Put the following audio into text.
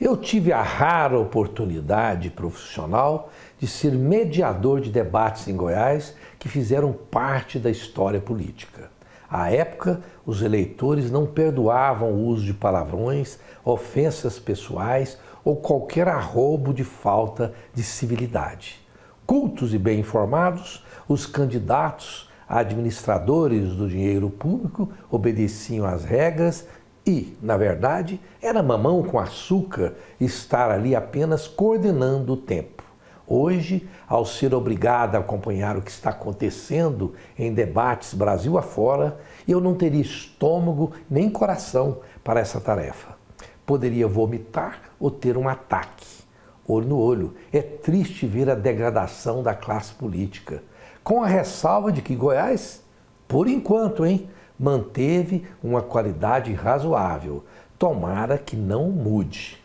Eu tive a rara oportunidade profissional de ser mediador de debates em Goiás que fizeram parte da história política. À época, os eleitores não perdoavam o uso de palavrões, ofensas pessoais ou qualquer arrobo de falta de civilidade. Cultos e bem informados, os candidatos administradores do dinheiro público obedeciam às regras e, na verdade, era mamão com açúcar estar ali apenas coordenando o tempo. Hoje, ao ser obrigada a acompanhar o que está acontecendo em debates Brasil afora, eu não teria estômago nem coração para essa tarefa. Poderia vomitar ou ter um ataque. Olho no olho, é triste ver a degradação da classe política. Com a ressalva de que Goiás, por enquanto, hein? manteve uma qualidade razoável. Tomara que não mude.